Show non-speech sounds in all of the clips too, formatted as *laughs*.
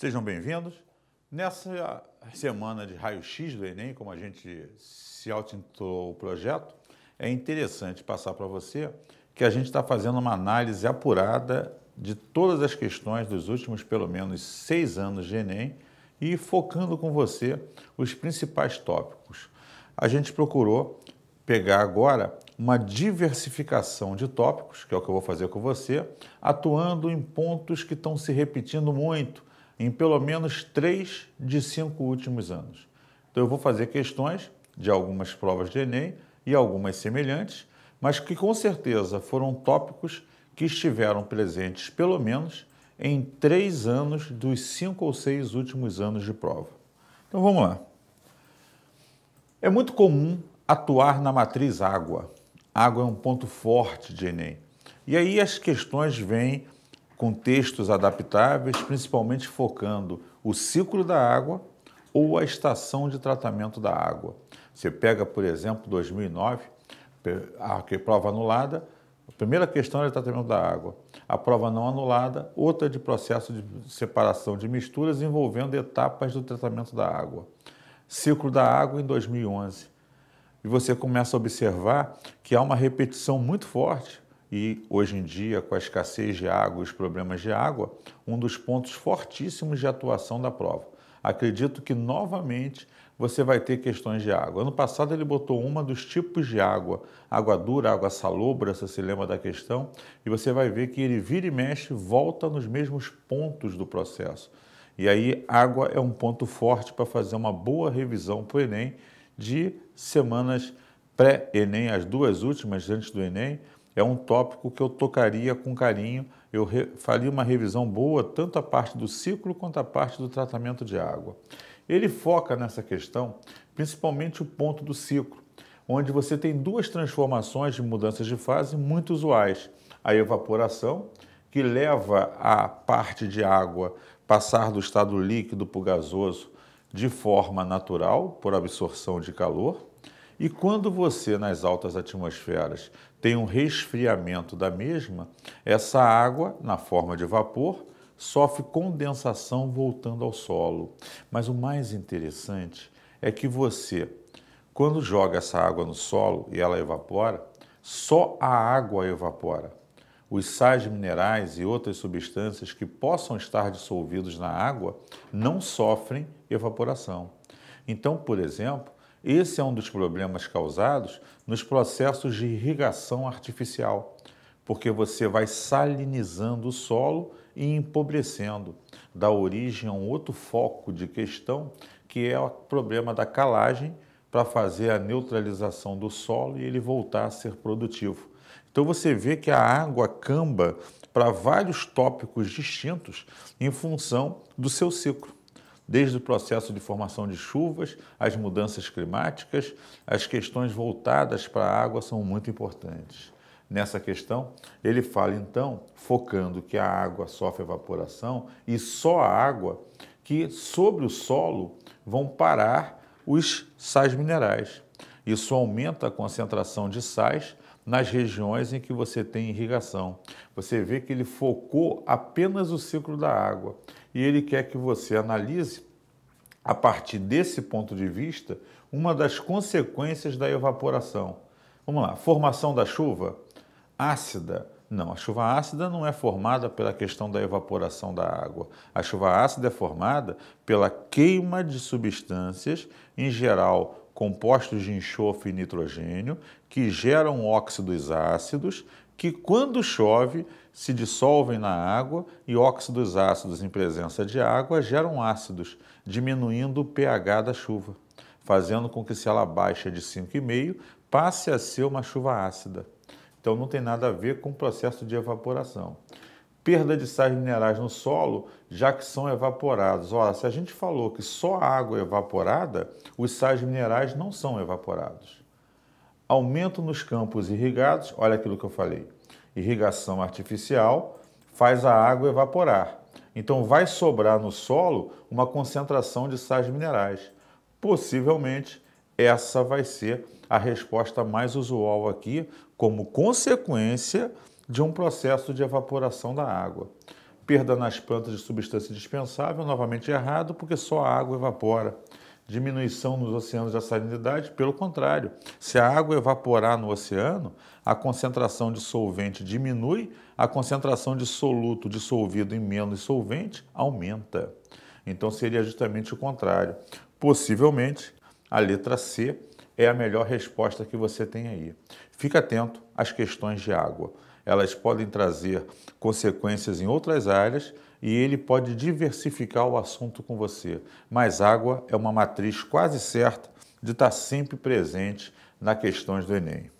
Sejam bem-vindos. Nessa semana de raio-x do Enem, como a gente se auto-intitulou o projeto, é interessante passar para você que a gente está fazendo uma análise apurada de todas as questões dos últimos pelo menos seis anos de Enem e focando com você os principais tópicos. A gente procurou pegar agora uma diversificação de tópicos, que é o que eu vou fazer com você, atuando em pontos que estão se repetindo muito em pelo menos três de cinco últimos anos. Então, eu vou fazer questões de algumas provas de Enem e algumas semelhantes, mas que com certeza foram tópicos que estiveram presentes pelo menos em três anos dos cinco ou seis últimos anos de prova. Então vamos lá. É muito comum atuar na matriz água. Água é um ponto forte de Enem. E aí as questões vêm com textos adaptáveis, principalmente focando o ciclo da água ou a estação de tratamento da água. Você pega, por exemplo, 2009, a prova anulada, a primeira questão era é tratamento da água. A prova não anulada, outra de processo de separação de misturas envolvendo etapas do tratamento da água. Ciclo da água em 2011. E você começa a observar que há uma repetição muito forte e hoje em dia, com a escassez de água e os problemas de água, um dos pontos fortíssimos de atuação da prova. Acredito que novamente você vai ter questões de água. Ano passado ele botou uma dos tipos de água, água dura, água salobra, se se lembra da questão, e você vai ver que ele vira e mexe, volta nos mesmos pontos do processo. E aí água é um ponto forte para fazer uma boa revisão para o Enem de semanas pré-Enem, as duas últimas antes do Enem, é um tópico que eu tocaria com carinho. Eu faria uma revisão boa, tanto a parte do ciclo quanto a parte do tratamento de água. Ele foca nessa questão, principalmente o ponto do ciclo, onde você tem duas transformações de mudanças de fase muito usuais: a evaporação, que leva a parte de água passar do estado líquido para o gasoso de forma natural, por absorção de calor. E quando você, nas altas atmosferas, tem um resfriamento da mesma, essa água, na forma de vapor, sofre condensação voltando ao solo. Mas o mais interessante é que você, quando joga essa água no solo e ela evapora, só a água evapora. Os sais minerais e outras substâncias que possam estar dissolvidos na água não sofrem evaporação. Então, por exemplo, esse é um dos problemas causados nos processos de irrigação artificial, porque você vai salinizando o solo e empobrecendo, dá origem a um outro foco de questão, que é o problema da calagem para fazer a neutralização do solo e ele voltar a ser produtivo. Então você vê que a água camba para vários tópicos distintos em função do seu ciclo desde o processo de formação de chuvas, as mudanças climáticas, as questões voltadas para a água são muito importantes. Nessa questão, ele fala então, focando que a água sofre evaporação e só a água que sobre o solo vão parar os sais minerais. Isso aumenta a concentração de sais nas regiões em que você tem irrigação. Você vê que ele focou apenas o ciclo da água e ele quer que você analise, a partir desse ponto de vista, uma das consequências da evaporação. Vamos lá, formação da chuva ácida. Não, a chuva ácida não é formada pela questão da evaporação da água. A chuva ácida é formada pela queima de substâncias, em geral compostos de enxofre e nitrogênio, que geram óxidos ácidos que, quando chove, se dissolvem na água e óxidos ácidos em presença de água geram ácidos, diminuindo o pH da chuva, fazendo com que, se ela baixa de 5,5, passe a ser uma chuva ácida. Então, não tem nada a ver com o processo de evaporação. Perda de sais minerais no solo, já que são evaporados. Ora, se a gente falou que só a água é evaporada, os sais minerais não são evaporados aumento nos campos irrigados, olha aquilo que eu falei. Irrigação artificial faz a água evaporar. Então vai sobrar no solo uma concentração de sais minerais. Possivelmente essa vai ser a resposta mais usual aqui, como consequência de um processo de evaporação da água. Perda nas plantas de substância dispensável, novamente errado, porque só a água evapora diminuição nos oceanos da salinidade, pelo contrário, se a água evaporar no oceano, a concentração de solvente diminui, a concentração de soluto dissolvido em menos solvente aumenta. Então seria justamente o contrário. Possivelmente, a letra C é a melhor resposta que você tem aí. Fica atento às questões de água. Elas podem trazer consequências em outras áreas e ele pode diversificar o assunto com você. Mas água é uma matriz quase certa de estar sempre presente nas questões do Enem.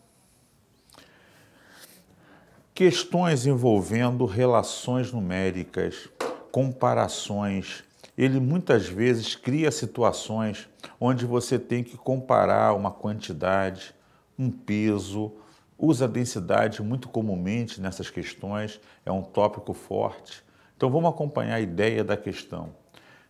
Questões envolvendo relações numéricas, comparações. Ele muitas vezes cria situações onde você tem que comparar uma quantidade, um peso, usa densidade muito comumente nessas questões, é um tópico forte então vamos acompanhar a ideia da questão.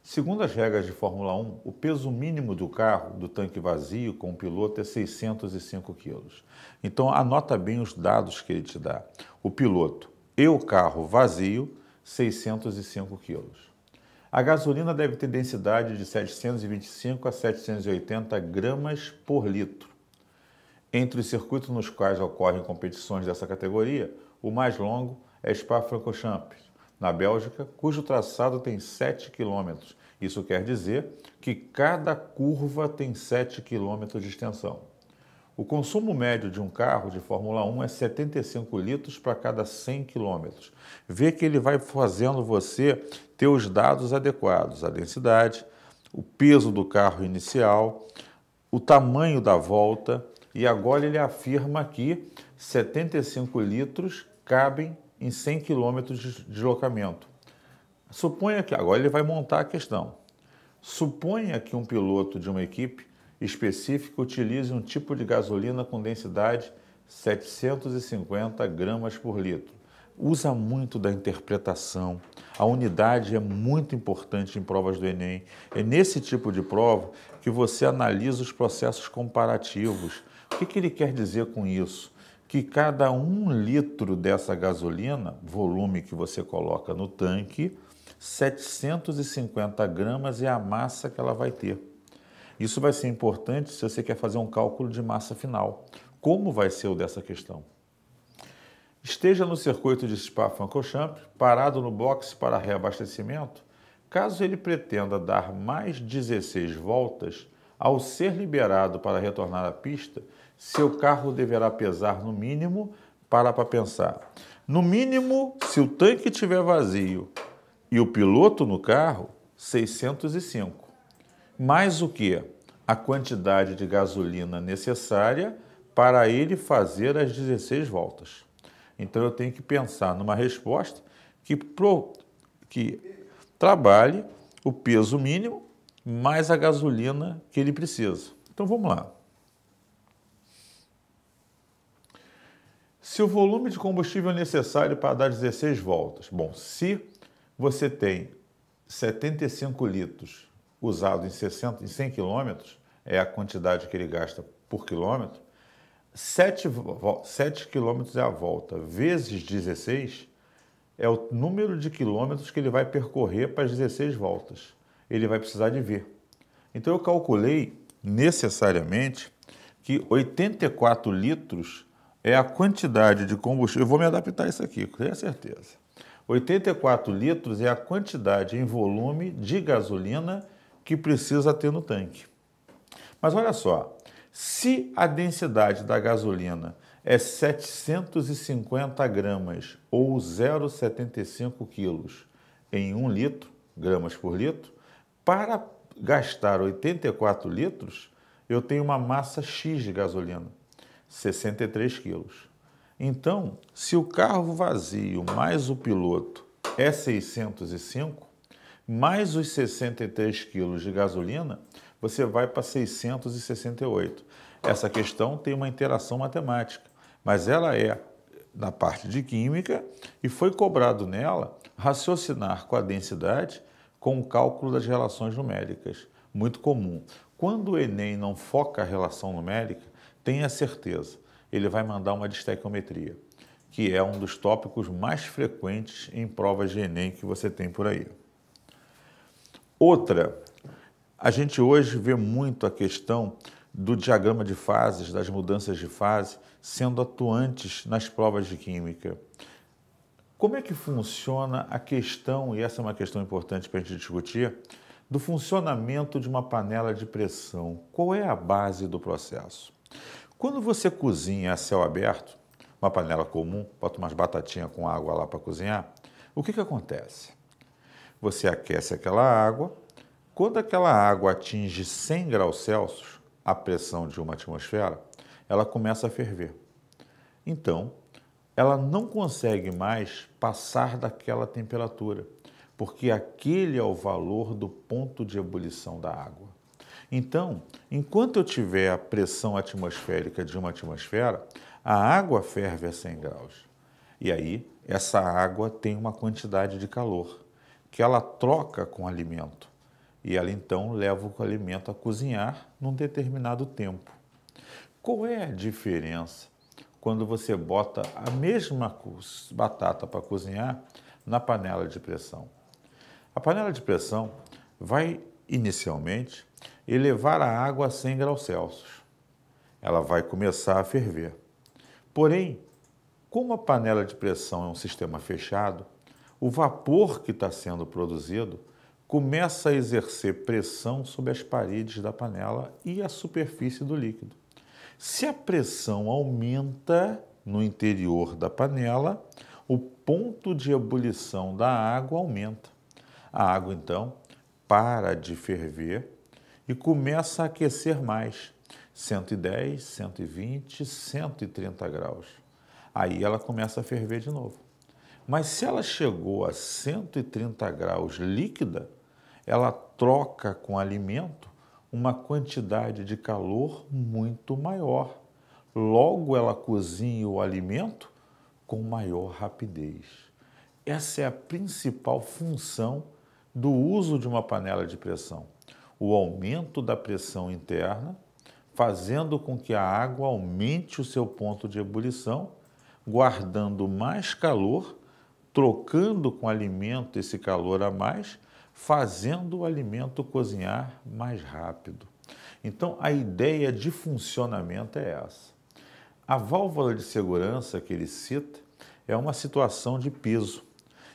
Segundo as regras de Fórmula 1, o peso mínimo do carro, do tanque vazio com o piloto, é 605 quilos. Então anota bem os dados que ele te dá. O piloto e o carro vazio, 605 quilos. A gasolina deve ter densidade de 725 a 780 gramas por litro. Entre os circuitos nos quais ocorrem competições dessa categoria, o mais longo é Spa-Francorchamps, na Bélgica, cujo traçado tem 7 quilômetros. Isso quer dizer que cada curva tem 7 quilômetros de extensão. O consumo médio de um carro de Fórmula 1 é 75 litros para cada 100 quilômetros. Vê que ele vai fazendo você ter os dados adequados, a densidade, o peso do carro inicial, o tamanho da volta e agora ele afirma que 75 litros cabem em 100 quilômetros de deslocamento. Suponha que, agora ele vai montar a questão, suponha que um piloto de uma equipe específica utilize um tipo de gasolina com densidade 750 gramas por litro. Usa muito da interpretação. A unidade é muito importante em provas do Enem. É nesse tipo de prova que você analisa os processos comparativos. O que, que ele quer dizer com isso? que cada um litro dessa gasolina, volume que você coloca no tanque, 750 gramas é a massa que ela vai ter. Isso vai ser importante se você quer fazer um cálculo de massa final. Como vai ser o dessa questão? Esteja no circuito de Spa-Francorchamps, parado no box para reabastecimento, caso ele pretenda dar mais 16 voltas, ao ser liberado para retornar à pista, seu carro deverá pesar no mínimo, para para pensar. No mínimo, se o tanque estiver vazio e o piloto no carro, 605. Mais o que? A quantidade de gasolina necessária para ele fazer as 16 voltas. Então eu tenho que pensar numa resposta que, pro, que trabalhe o peso mínimo mais a gasolina que ele precisa. Então vamos lá. se o volume de combustível necessário para dar 16 voltas. Bom, se você tem 75 litros usado em, 60, em 100 quilômetros, é a quantidade que ele gasta por quilômetro, 7, quilômetros é a volta, vezes 16 é o número de quilômetros que ele vai percorrer para as 16 voltas. Ele vai precisar de ver Então eu calculei necessariamente que 84 litros é a quantidade de combustível. Eu vou me adaptar a isso aqui, tenho certeza. 84 litros é a quantidade em volume de gasolina que precisa ter no tanque. Mas olha só, se a densidade da gasolina é 750 gramas ou 0,75 quilos em 1 litro, gramas por litro, para gastar 84 litros, eu tenho uma massa X de gasolina. 63 quilos. Então, se o carro vazio mais o piloto é 605, mais os 63 quilos de gasolina, você vai para 668. Essa questão tem uma interação matemática, mas ela é na parte de química e foi cobrado nela raciocinar com a densidade com o cálculo das relações numéricas, muito comum. Quando o Enem não foca a relação numérica, tenha certeza, ele vai mandar uma distequiometria, que é um dos tópicos mais frequentes em provas de Enem que você tem por aí. Outra, a gente hoje vê muito a questão do diagrama de fases, das mudanças de fase, sendo atuantes nas provas de química. Como é que funciona a questão, e essa é uma questão importante para a gente discutir, do funcionamento de uma panela de pressão? Qual é a base do processo? Quando você cozinha a céu aberto, uma panela comum, bota umas batatinhas com água lá para cozinhar, o que, que acontece? Você aquece aquela água, quando aquela água atinge 100 graus Celsius, a pressão de uma atmosfera, ela começa a ferver. Então, ela não consegue mais passar daquela temperatura, porque aquele é o valor do ponto de ebulição da água. Então, enquanto eu tiver a pressão atmosférica de uma atmosfera, a água ferve a 100 graus. E aí, essa água tem uma quantidade de calor que ela troca com alimento. E ela então leva o alimento a cozinhar num determinado tempo. Qual é a diferença quando você bota a mesma batata para cozinhar na panela de pressão? A panela de pressão vai inicialmente elevar a água a 100 graus Celsius. Ela vai começar a ferver. Porém, como a panela de pressão é um sistema fechado, o vapor que está sendo produzido começa a exercer pressão sobre as paredes da panela e a superfície do líquido. Se a pressão aumenta no interior da panela, o ponto de ebulição da água aumenta. A água então para de ferver e começa a aquecer mais. 110, 120, 130 graus. Aí ela começa a ferver de novo. Mas se ela chegou a 130 graus líquida, ela troca com alimento uma quantidade de calor muito maior. Logo, ela cozinha o alimento com maior rapidez. Essa é a principal função do uso de uma panela de pressão o aumento da pressão interna, fazendo com que a água aumente o seu ponto de ebulição, guardando mais calor, trocando com alimento esse calor a mais, fazendo o alimento cozinhar mais rápido. Então, a ideia de funcionamento é essa. A válvula de segurança que ele cita é uma situação de peso.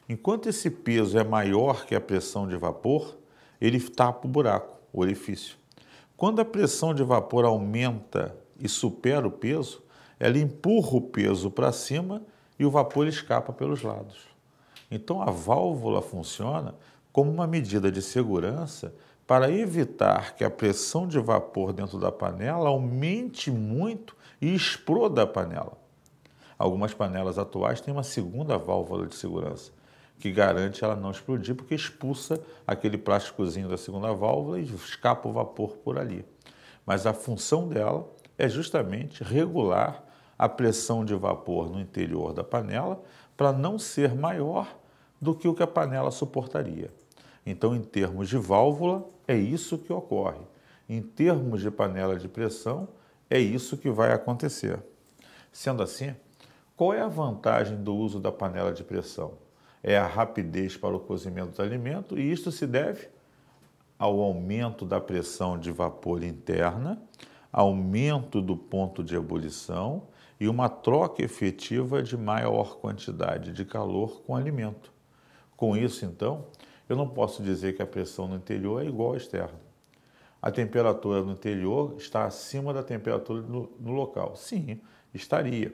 Enquanto esse peso é maior que a pressão de vapor, ele tapa o buraco o orifício. Quando a pressão de vapor aumenta e supera o peso, ela empurra o peso para cima e o vapor escapa pelos lados. Então a válvula funciona como uma medida de segurança para evitar que a pressão de vapor dentro da panela aumente muito e exploda a panela. Algumas panelas atuais têm uma segunda válvula de segurança, que garante ela não explodir, porque expulsa aquele plásticozinho da segunda válvula e escapa o vapor por ali. Mas a função dela é justamente regular a pressão de vapor no interior da panela para não ser maior do que o que a panela suportaria. Então, em termos de válvula, é isso que ocorre. Em termos de panela de pressão, é isso que vai acontecer. Sendo assim, qual é a vantagem do uso da panela de pressão? é a rapidez para o cozimento do alimento, e isto se deve ao aumento da pressão de vapor interna, aumento do ponto de ebulição e uma troca efetiva de maior quantidade de calor com o alimento. Com isso, então, eu não posso dizer que a pressão no interior é igual à externa. A temperatura no interior está acima da temperatura no, no local. Sim, estaria.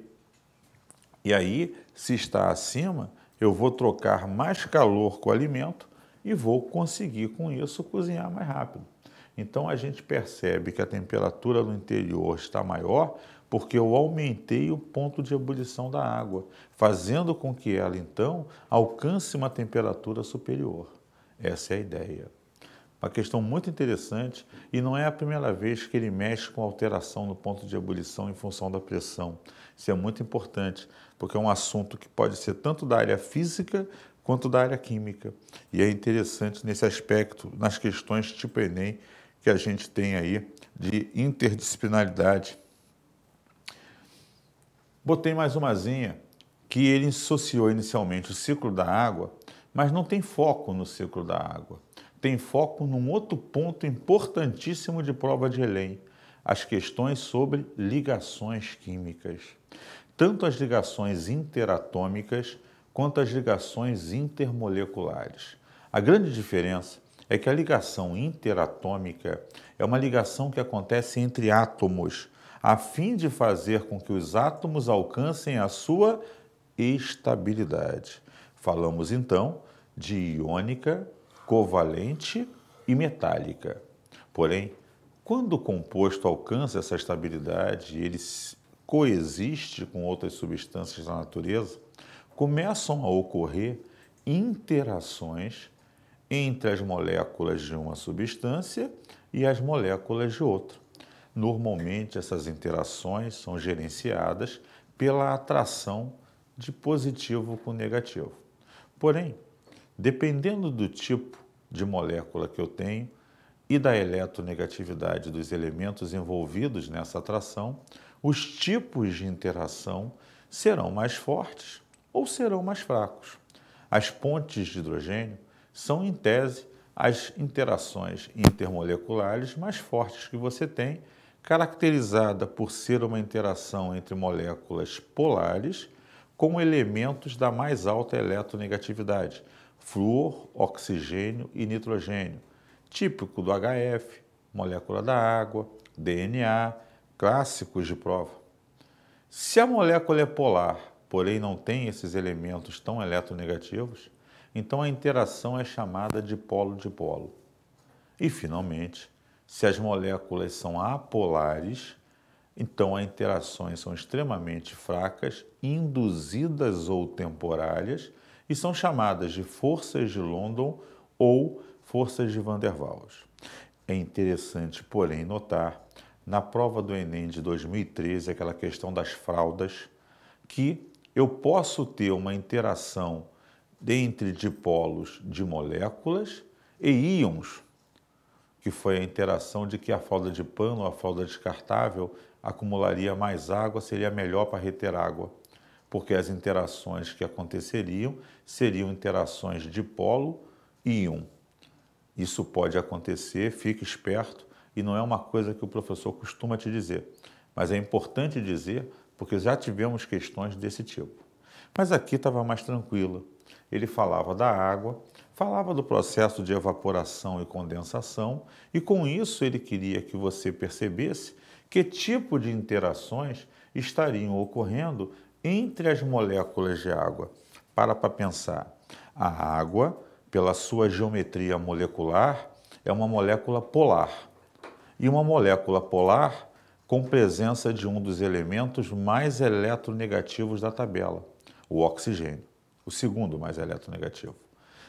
E aí, se está acima, eu vou trocar mais calor com o alimento e vou conseguir com isso cozinhar mais rápido. Então a gente percebe que a temperatura no interior está maior porque eu aumentei o ponto de ebulição da água, fazendo com que ela então alcance uma temperatura superior. Essa é a ideia. Uma questão muito interessante e não é a primeira vez que ele mexe com alteração no ponto de ebulição em função da pressão. Isso é muito importante porque é um assunto que pode ser tanto da área física quanto da área química. E é interessante nesse aspecto, nas questões tipo Enem, que a gente tem aí de interdisciplinaridade. Botei mais umazinha que ele associou inicialmente o ciclo da água, mas não tem foco no ciclo da água. Tem foco num outro ponto importantíssimo de prova de Enem, as questões sobre ligações químicas tanto as ligações interatômicas quanto as ligações intermoleculares. A grande diferença é que a ligação interatômica é uma ligação que acontece entre átomos, a fim de fazer com que os átomos alcancem a sua estabilidade. Falamos então de iônica, covalente e metálica. Porém, quando o composto alcança essa estabilidade, ele, coexiste com outras substâncias da natureza, começam a ocorrer interações entre as moléculas de uma substância e as moléculas de outra. Normalmente, essas interações são gerenciadas pela atração de positivo com negativo. Porém, dependendo do tipo de molécula que eu tenho e da eletronegatividade dos elementos envolvidos nessa atração, os tipos de interação serão mais fortes ou serão mais fracos. As pontes de hidrogênio são, em tese, as interações intermoleculares mais fortes que você tem, caracterizada por ser uma interação entre moléculas polares com elementos da mais alta eletronegatividade, flúor, oxigênio e nitrogênio, típico do HF, molécula da água, DNA clássicos de prova. Se a molécula é polar, porém não tem esses elementos tão eletronegativos, então a interação é chamada de polo-dipolo. E, finalmente, se as moléculas são apolares, então as interações são extremamente fracas, induzidas ou temporárias, e são chamadas de forças de London ou forças de Van der Waals. É interessante, porém, notar na prova do Enem de 2013, aquela questão das fraldas, que eu posso ter uma interação entre dipolos de moléculas e íons, que foi a interação de que a fralda de pano, a fralda descartável, acumularia mais água, seria melhor para reter água, porque as interações que aconteceriam seriam interações dipolo-íon. Isso pode acontecer, fique esperto, e não é uma coisa que o professor costuma te dizer, mas é importante dizer porque já tivemos questões desse tipo. Mas aqui estava mais tranquila. Ele falava da água, falava do processo de evaporação e condensação, e com isso ele queria que você percebesse que tipo de interações estariam ocorrendo entre as moléculas de água. Para para pensar. A água, pela sua geometria molecular, é uma molécula polar e uma molécula polar com presença de um dos elementos mais eletronegativos da tabela, o oxigênio, o segundo mais eletronegativo.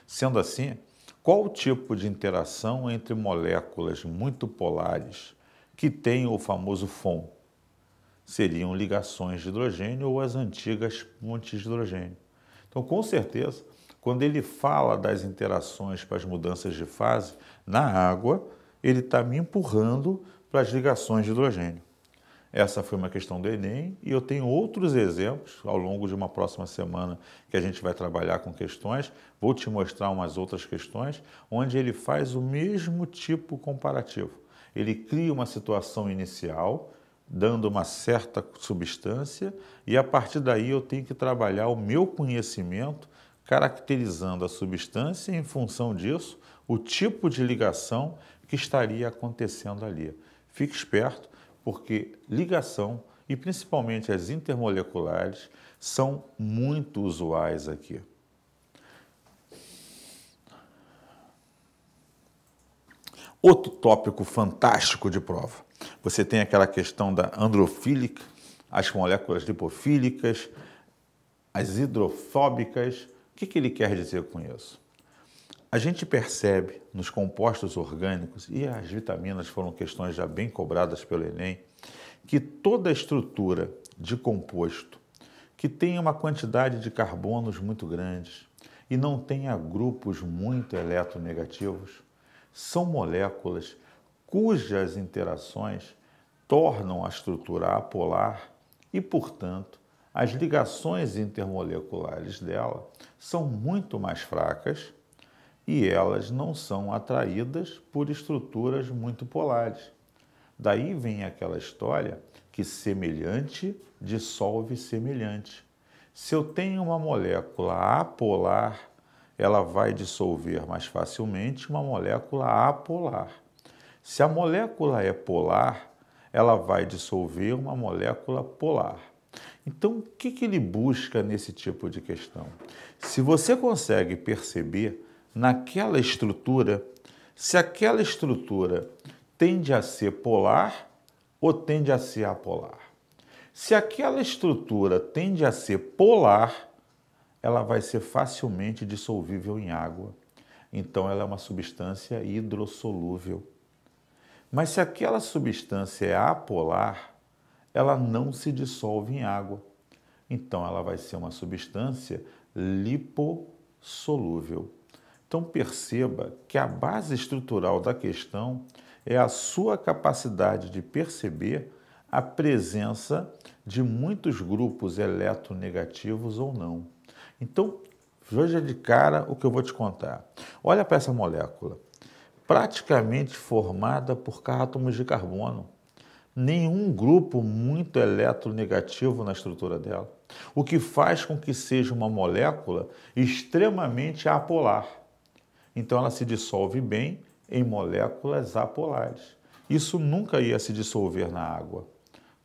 Sendo assim, qual o tipo de interação entre moléculas muito polares que tem o famoso FON? Seriam ligações de hidrogênio ou as antigas pontes de hidrogênio. Então, com certeza, quando ele fala das interações para as mudanças de fase na água, ele está me empurrando para as ligações de hidrogênio. Essa foi uma questão do Enem e eu tenho outros exemplos ao longo de uma próxima semana que a gente vai trabalhar com questões. Vou te mostrar umas outras questões onde ele faz o mesmo tipo comparativo. Ele cria uma situação inicial, dando uma certa substância, e a partir daí eu tenho que trabalhar o meu conhecimento caracterizando a substância e, em função disso, o tipo de ligação que estaria acontecendo ali. Fique esperto, porque ligação e principalmente as intermoleculares são muito usuais aqui. Outro tópico fantástico de prova. Você tem aquela questão da androfílica, as moléculas lipofílicas, as hidrofóbicas. O que, ele quer dizer com isso? A gente percebe nos compostos orgânicos, e as vitaminas foram questões já bem cobradas pelo Enem, que toda estrutura de composto que tem uma quantidade de carbonos muito grandes e não tenha grupos muito eletronegativos, são moléculas cujas interações tornam a estrutura apolar e, portanto, as ligações intermoleculares dela são muito mais fracas e elas não são atraídas por estruturas muito polares. Daí vem aquela história que semelhante dissolve semelhante. Se eu tenho uma molécula apolar, ela vai dissolver mais facilmente uma molécula apolar. Se a molécula é polar, ela vai dissolver uma molécula polar. Então, o que, que ele busca nesse tipo de questão? Se você consegue perceber naquela estrutura, se aquela estrutura tende a ser polar ou tende a ser apolar. Se aquela estrutura tende a ser polar, ela vai ser facilmente dissolvível em água. Então ela é uma substância hidrossolúvel. Mas se aquela substância é apolar, ela não se dissolve em água. Então ela vai ser uma substância liposolúvel. Então perceba que a base estrutural da questão é a sua capacidade de perceber a presença de muitos grupos eletronegativos ou não. Então, veja de cara o que eu vou te contar. Olha para essa molécula, praticamente formada por átomos de carbono. Nenhum grupo muito eletronegativo na estrutura dela, o que faz com que seja uma molécula extremamente apolar. Então ela se dissolve bem em moléculas apolares. Isso nunca ia se dissolver na água.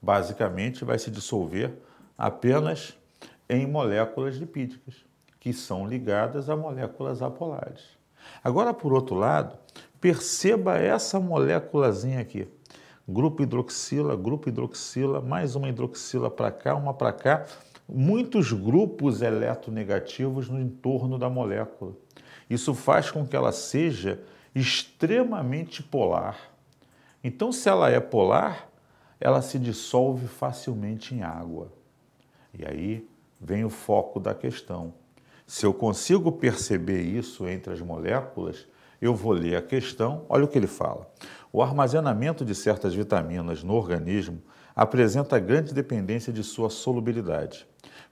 Basicamente, vai se dissolver apenas em moléculas lipídicas, que são ligadas a moléculas apolares. Agora, por outro lado, perceba essa moléculazinha aqui. Grupo hidroxila, grupo hidroxila, mais uma hidroxila para cá, uma para cá. Muitos grupos eletronegativos no entorno da molécula. Isso faz com que ela seja extremamente polar. Então, se ela é polar, ela se dissolve facilmente em água. E aí vem o foco da questão. Se eu consigo perceber isso entre as moléculas, eu vou ler a questão. Olha o que ele fala. O armazenamento de certas vitaminas no organismo apresenta grande dependência de sua solubilidade.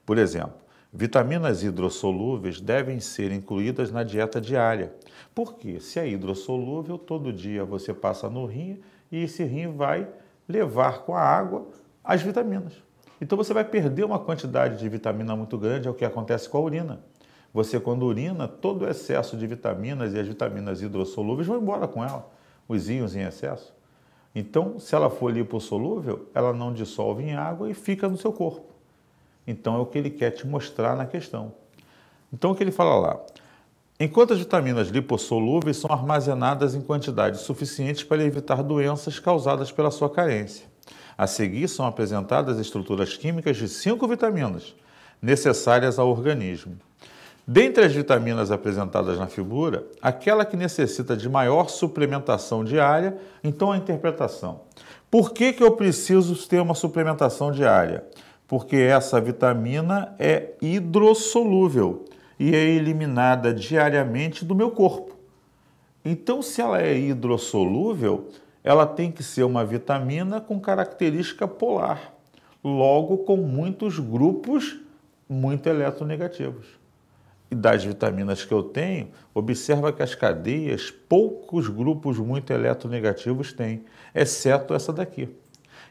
Por exemplo, Vitaminas hidrossolúveis devem ser incluídas na dieta diária. Porque se é hidrossolúvel, todo dia você passa no rim e esse rim vai levar com a água as vitaminas. Então você vai perder uma quantidade de vitamina muito grande, é o que acontece com a urina. Você quando urina, todo o excesso de vitaminas e as vitaminas hidrossolúveis vão embora com ela, os íons em excesso. Então, se ela for lipossolúvel, ela não dissolve em água e fica no seu corpo. Então é o que ele quer te mostrar na questão. Então o que ele fala lá? Enquanto as vitaminas lipossolúveis são armazenadas em quantidades suficientes para evitar doenças causadas pela sua carência. A seguir são apresentadas estruturas químicas de cinco vitaminas necessárias ao organismo. Dentre as vitaminas apresentadas na figura, aquela que necessita de maior suplementação diária, então a interpretação. Por que, que eu preciso ter uma suplementação diária? porque essa vitamina é hidrossolúvel e é eliminada diariamente do meu corpo. Então, se ela é hidrossolúvel, ela tem que ser uma vitamina com característica polar, logo com muitos grupos muito eletronegativos. E das vitaminas que eu tenho, observa que as cadeias poucos grupos muito eletronegativos têm, exceto essa daqui.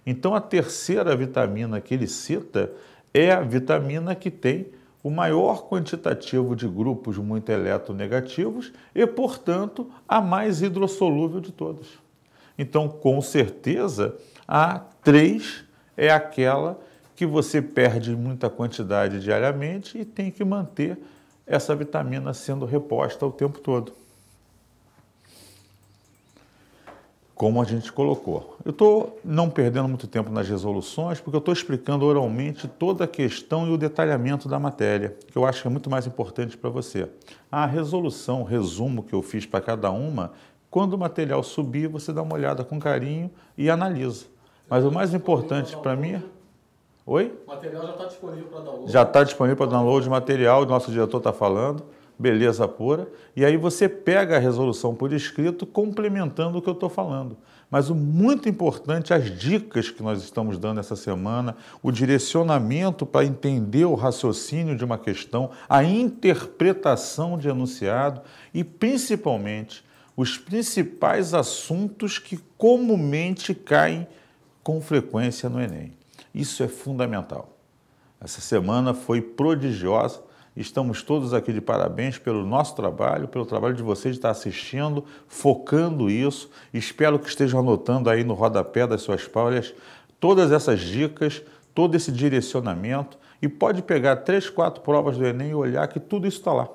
Então, a terceira vitamina que ele cita é a vitamina que tem o maior quantitativo de grupos muito eletronegativos e, portanto, a mais hidrossolúvel de todas. Então, com certeza, a 3 é aquela que você perde muita quantidade diariamente e tem que manter essa vitamina sendo reposta o tempo todo. como a gente colocou. Eu estou não perdendo muito tempo nas resoluções, porque eu estou explicando oralmente toda a questão e o detalhamento da matéria, que eu acho que é muito mais importante para você. A resolução, o resumo que eu fiz para cada uma, quando o material subir, você dá uma olhada com carinho e analisa. Mas o mais importante para mim. É- Oi? O material já está disponível para download. Já está disponível para download o material, o nosso diretor está falando beleza pura, e aí você pega a resolução por escrito complementando o que eu estou falando. Mas o muito importante, as dicas que nós estamos dando essa semana, o direcionamento para entender o raciocínio de uma questão, a interpretação de enunciado e, principalmente, os principais assuntos que comumente caem com frequência no Enem. Isso é fundamental. Essa semana foi prodigiosa Estamos todos aqui de parabéns pelo nosso trabalho, pelo trabalho de vocês de estar assistindo, focando isso. Espero que estejam anotando aí no rodapé das suas palhas todas essas dicas, todo esse direcionamento e pode pegar três, quatro provas do Enem e olhar que tudo isso está lá.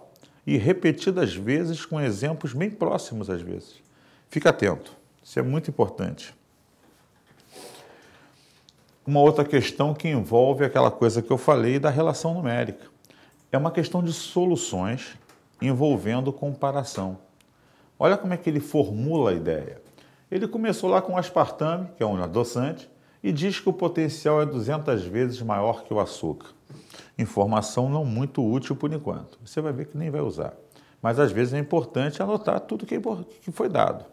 E repetidas vezes com exemplos bem próximos às vezes. Fica atento, isso é muito importante. Uma outra questão que envolve aquela coisa que eu falei da relação numérica. É uma questão de soluções envolvendo comparação. Olha como é que ele formula a ideia. Ele começou lá com o aspartame, que é um adoçante, e diz que o potencial é 200 vezes maior que o açúcar. Informação não muito útil por enquanto. Você vai ver que nem vai usar. Mas às vezes é importante anotar tudo que é foi dado.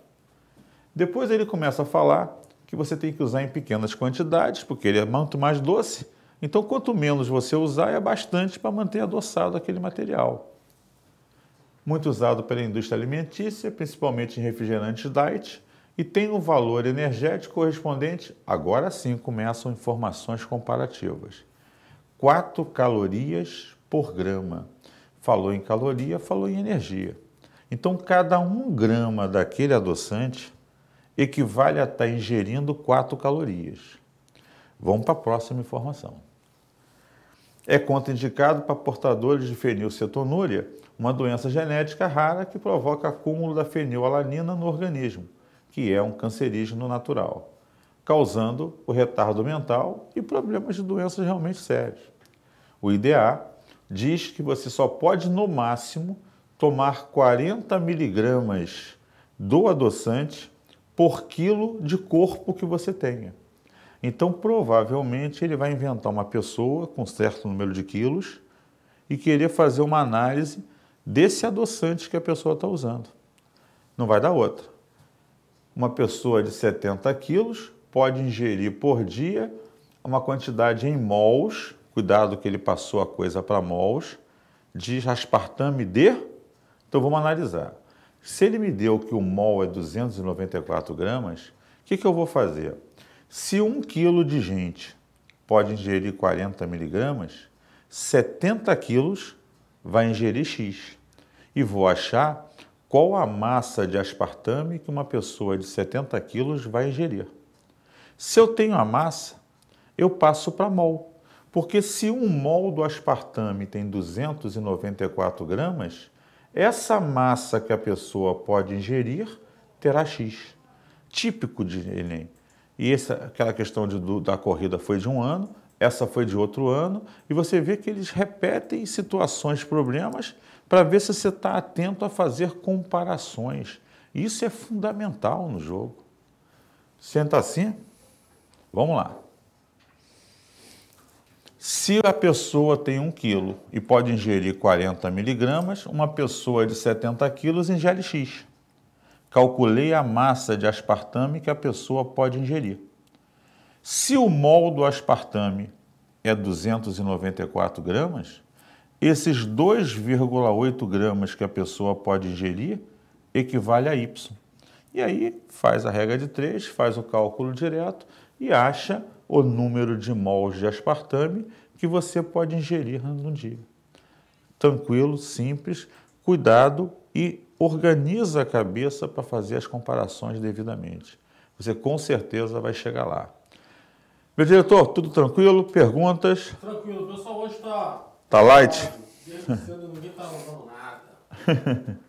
Depois ele começa a falar que você tem que usar em pequenas quantidades, porque ele é muito mais doce então, quanto menos você usar, é bastante para manter adoçado aquele material. Muito usado pela indústria alimentícia, principalmente em refrigerantes diet, e tem um valor energético correspondente. Agora sim começam informações comparativas. 4 calorias por grama. Falou em caloria, falou em energia. Então, cada um grama daquele adoçante equivale a estar tá ingerindo 4 calorias. Vamos para a próxima informação. É contraindicado para portadores de fenilcetonúria, uma doença genética rara que provoca acúmulo da fenilalanina no organismo, que é um cancerígeno natural, causando o retardo mental e problemas de doenças realmente sérios. O IDA diz que você só pode, no máximo, tomar 40 miligramas do adoçante por quilo de corpo que você tenha. Então, provavelmente, ele vai inventar uma pessoa com certo número de quilos e querer fazer uma análise desse adoçante que a pessoa está usando. Não vai dar outra. Uma pessoa de 70 quilos pode ingerir por dia uma quantidade em mols, cuidado que ele passou a coisa para mols, de aspartame D. Então vamos analisar. Se ele me deu que o mol é 294 gramas, o que, que eu vou fazer? Se um quilo de gente pode ingerir 40 miligramas, 70 quilos vai ingerir X. E vou achar qual a massa de aspartame que uma pessoa de 70 quilos vai ingerir. Se eu tenho a massa, eu passo para mol. Porque se um mol do aspartame tem 294 gramas, essa massa que a pessoa pode ingerir terá X. Típico de Enem. E essa, aquela questão de, do, da corrida foi de um ano, essa foi de outro ano, e você vê que eles repetem situações, problemas, para ver se você está atento a fazer comparações. Isso é fundamental no jogo. Senta assim, vamos lá. Se a pessoa tem 1 quilo e pode ingerir 40 miligramas, uma pessoa de 70 quilos ingere X. Calculei a massa de aspartame que a pessoa pode ingerir. Se o mol do aspartame é 294 gramas, esses 2,8 gramas que a pessoa pode ingerir equivale a Y. E aí faz a regra de 3, faz o cálculo direto e acha o número de mols de aspartame que você pode ingerir no dia. Tranquilo, simples, cuidado e organiza a cabeça para fazer as comparações devidamente. Você com certeza vai chegar lá. Meu diretor, tudo tranquilo? Perguntas? Tranquilo, o pessoal hoje está. Está light? ninguém está nada.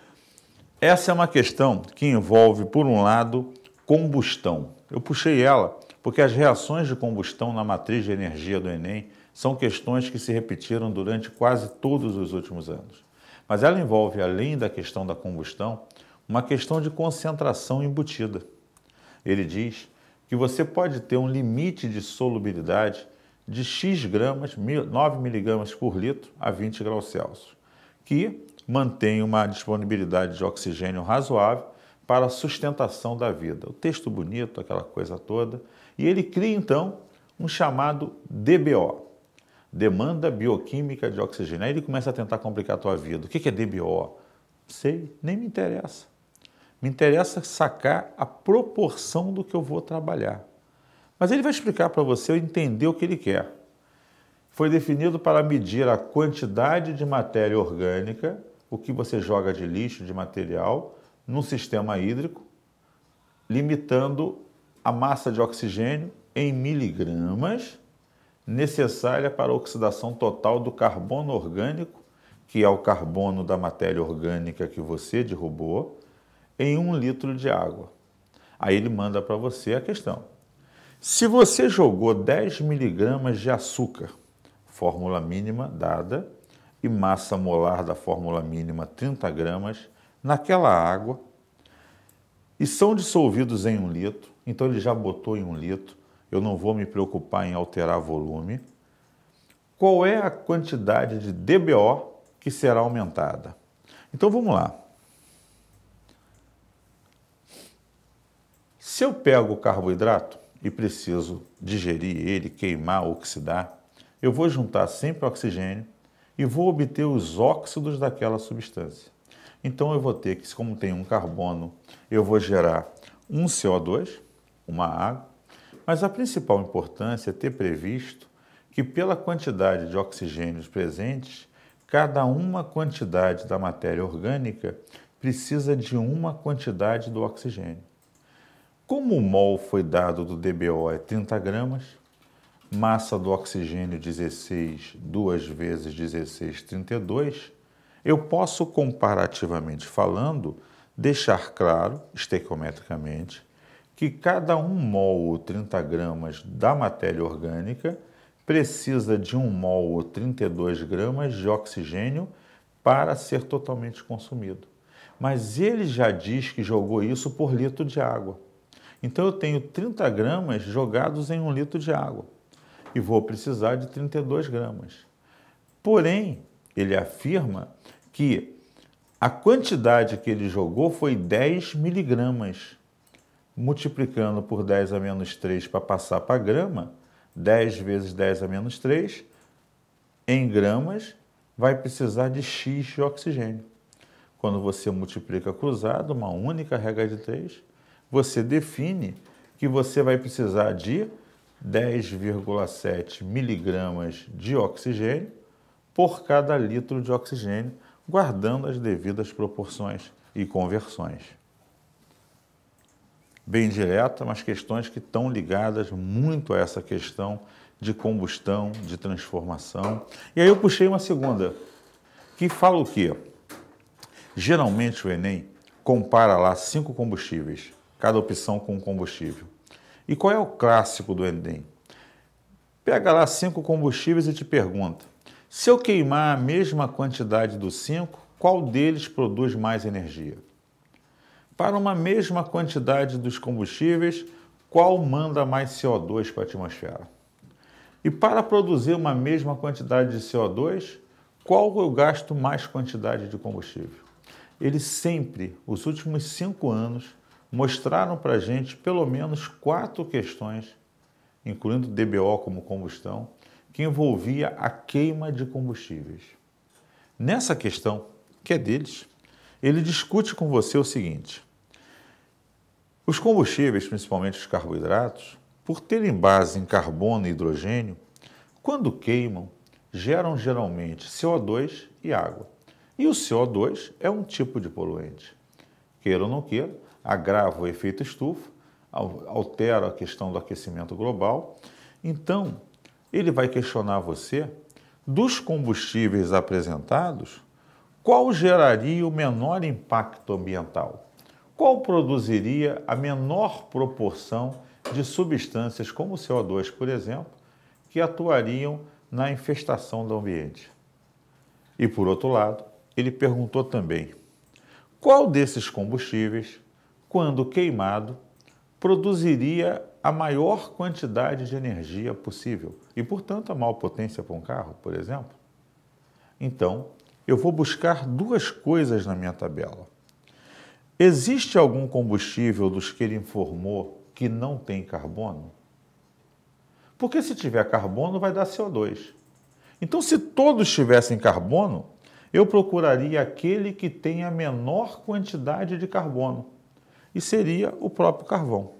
*laughs* Essa é uma questão que envolve, por um lado, combustão. Eu puxei ela porque as reações de combustão na matriz de energia do Enem são questões que se repetiram durante quase todos os últimos anos. Mas ela envolve, além da questão da combustão, uma questão de concentração embutida. Ele diz que você pode ter um limite de solubilidade de x gramas, 9 miligramas por litro a 20 graus Celsius, que mantém uma disponibilidade de oxigênio razoável para a sustentação da vida. O texto bonito, aquela coisa toda, e ele cria então um chamado DBO, demanda bioquímica de oxigênio. Aí ele começa a tentar complicar a tua vida. O que é DBO? Sei, nem me interessa. Me interessa sacar a proporção do que eu vou trabalhar. Mas ele vai explicar para você entender o que ele quer. Foi definido para medir a quantidade de matéria orgânica, o que você joga de lixo, de material, num sistema hídrico, limitando a massa de oxigênio em miligramas necessária para a oxidação total do carbono orgânico, que é o carbono da matéria orgânica que você derrubou, em um litro de água. Aí ele manda para você a questão. Se você jogou 10 miligramas de açúcar, fórmula mínima dada, e massa molar da fórmula mínima 30 gramas, naquela água, e são dissolvidos em um litro, então ele já botou em um litro, eu não vou me preocupar em alterar volume. Qual é a quantidade de DBO que será aumentada? Então vamos lá. Se eu pego o carboidrato e preciso digerir ele, queimar, oxidar, eu vou juntar sempre oxigênio e vou obter os óxidos daquela substância. Então eu vou ter que, como tem um carbono, eu vou gerar um CO2, uma água, mas a principal importância é ter previsto que, pela quantidade de oxigênios presentes, cada uma quantidade da matéria orgânica precisa de uma quantidade do oxigênio. Como o mol foi dado do DBO é 30 gramas, massa do oxigênio 16, 2 vezes 16, 32, eu posso, comparativamente falando, deixar claro, estequiometricamente, que cada um mol ou 30 gramas da matéria orgânica precisa de um mol ou 32 gramas de oxigênio para ser totalmente consumido. Mas ele já diz que jogou isso por litro de água. Então eu tenho 30 gramas jogados em um litro de água e vou precisar de 32 gramas. Porém, ele afirma que a quantidade que ele jogou foi 10 miligramas multiplicando por 10 a menos 3 para passar para grama, 10 vezes 10 a menos 3, em gramas, vai precisar de X de oxigênio. Quando você multiplica cruzado, uma única regra de 3, você define que você vai precisar de 10,7 miligramas de oxigênio por cada litro de oxigênio, guardando as devidas proporções e conversões bem direta, mas questões que estão ligadas muito a essa questão de combustão, de transformação. E aí eu puxei uma segunda, que fala o quê? Geralmente o Enem compara lá cinco combustíveis, cada opção com um combustível. E qual é o clássico do Enem? Pega lá cinco combustíveis e te pergunta: se eu queimar a mesma quantidade dos cinco, qual deles produz mais energia? Para uma mesma quantidade dos combustíveis, qual manda mais CO2 para a atmosfera? E para produzir uma mesma quantidade de CO2, qual eu gasto mais quantidade de combustível? Eles sempre, os últimos cinco anos, mostraram para a gente pelo menos quatro questões, incluindo DBO como combustão, que envolvia a queima de combustíveis. Nessa questão, que é deles, ele discute com você o seguinte: os combustíveis, principalmente os carboidratos, por terem base em carbono e hidrogênio, quando queimam, geram geralmente CO2 e água. E o CO2 é um tipo de poluente. Queira ou não queira, agrava o efeito estufa, altera a questão do aquecimento global. Então, ele vai questionar você dos combustíveis apresentados qual geraria o menor impacto ambiental? Qual produziria a menor proporção de substâncias como o CO2, por exemplo, que atuariam na infestação do ambiente? E por outro lado, ele perguntou também: qual desses combustíveis, quando queimado, produziria a maior quantidade de energia possível e, portanto, a maior potência para um carro, por exemplo? Então, eu vou buscar duas coisas na minha tabela. Existe algum combustível dos que ele informou que não tem carbono? Porque se tiver carbono, vai dar CO2. Então, se todos tivessem carbono, eu procuraria aquele que tem a menor quantidade de carbono, e seria o próprio carvão.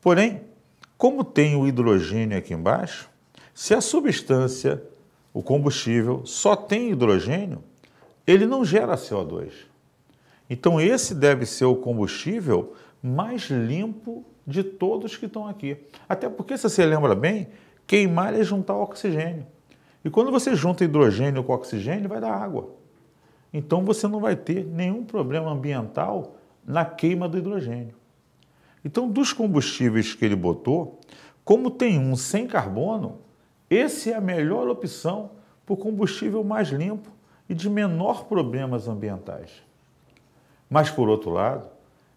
Porém, como tem o hidrogênio aqui embaixo, se a substância o combustível só tem hidrogênio, ele não gera CO2. Então, esse deve ser o combustível mais limpo de todos que estão aqui. Até porque, se você lembra bem, queimar é juntar oxigênio. E quando você junta hidrogênio com oxigênio, vai dar água. Então, você não vai ter nenhum problema ambiental na queima do hidrogênio. Então, dos combustíveis que ele botou, como tem um sem carbono, essa é a melhor opção por combustível mais limpo e de menor problemas ambientais. Mas, por outro lado,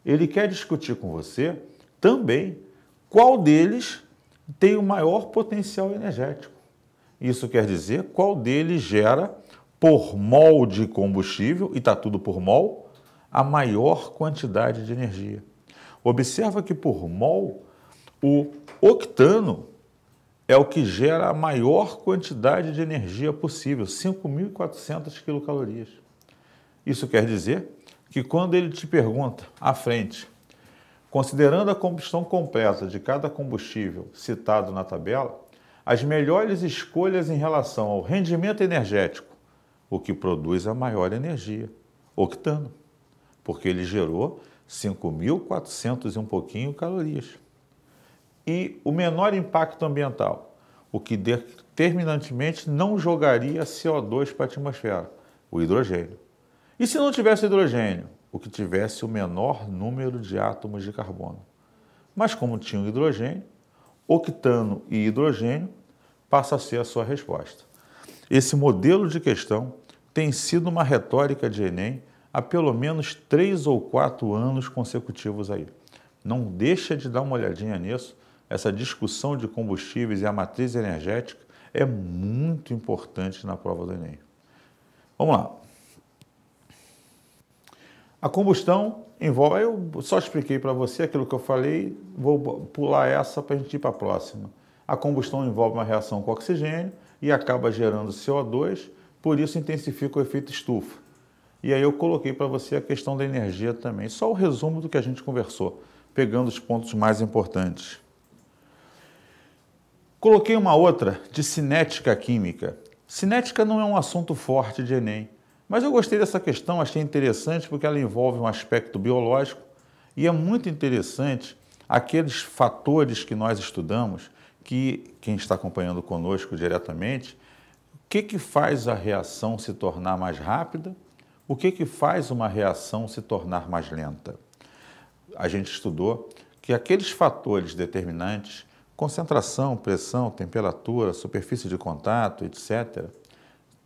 ele quer discutir com você também qual deles tem o maior potencial energético. Isso quer dizer qual deles gera, por mol de combustível, e está tudo por mol, a maior quantidade de energia. Observa que por mol, o octano é o que gera a maior quantidade de energia possível, 5.400 quilocalorias. Isso quer dizer que quando ele te pergunta à frente, considerando a combustão completa de cada combustível citado na tabela, as melhores escolhas em relação ao rendimento energético, o que produz a maior energia, octano, porque ele gerou 5.400 e um pouquinho calorias e o menor impacto ambiental, o que determinantemente não jogaria CO2 para a atmosfera, o hidrogênio. E se não tivesse hidrogênio? O que tivesse o menor número de átomos de carbono. Mas como tinha o hidrogênio, octano e hidrogênio passa a ser a sua resposta. Esse modelo de questão tem sido uma retórica de Enem há pelo menos três ou quatro anos consecutivos aí. Não deixa de dar uma olhadinha nisso, essa discussão de combustíveis e a matriz energética é muito importante na prova do Enem. Vamos lá. A combustão envolve. Eu só expliquei para você aquilo que eu falei, vou pular essa para a gente ir para a próxima. A combustão envolve uma reação com oxigênio e acaba gerando CO2, por isso intensifica o efeito estufa. E aí eu coloquei para você a questão da energia também. Só o resumo do que a gente conversou, pegando os pontos mais importantes. Coloquei uma outra de cinética química. Cinética não é um assunto forte de Enem, mas eu gostei dessa questão, achei interessante porque ela envolve um aspecto biológico e é muito interessante aqueles fatores que nós estudamos, que quem está acompanhando conosco diretamente, o que, que faz a reação se tornar mais rápida, o que, que faz uma reação se tornar mais lenta. A gente estudou que aqueles fatores determinantes Concentração, pressão, temperatura, superfície de contato, etc.,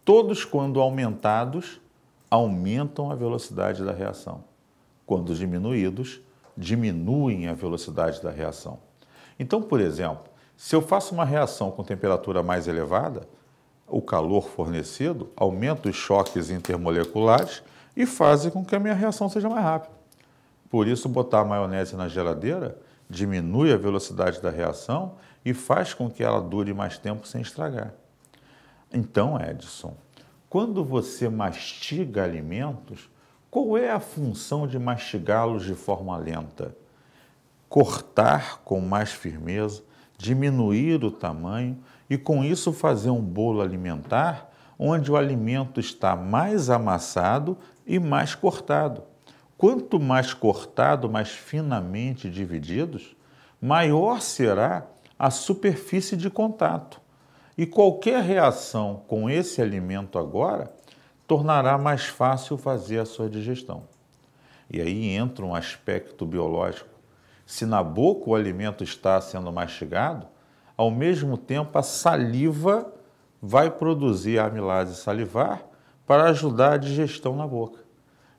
todos, quando aumentados, aumentam a velocidade da reação. Quando diminuídos, diminuem a velocidade da reação. Então, por exemplo, se eu faço uma reação com temperatura mais elevada, o calor fornecido aumenta os choques intermoleculares e faz com que a minha reação seja mais rápida. Por isso, botar maionese na geladeira diminui a velocidade da reação e faz com que ela dure mais tempo sem estragar. Então, Edson, quando você mastiga alimentos, qual é a função de mastigá-los de forma lenta? Cortar com mais firmeza, diminuir o tamanho e, com isso, fazer um bolo alimentar onde o alimento está mais amassado e mais cortado quanto mais cortado, mais finamente divididos, maior será a superfície de contato. E qualquer reação com esse alimento agora tornará mais fácil fazer a sua digestão. E aí entra um aspecto biológico. Se na boca o alimento está sendo mastigado, ao mesmo tempo a saliva vai produzir a amilase salivar para ajudar a digestão na boca.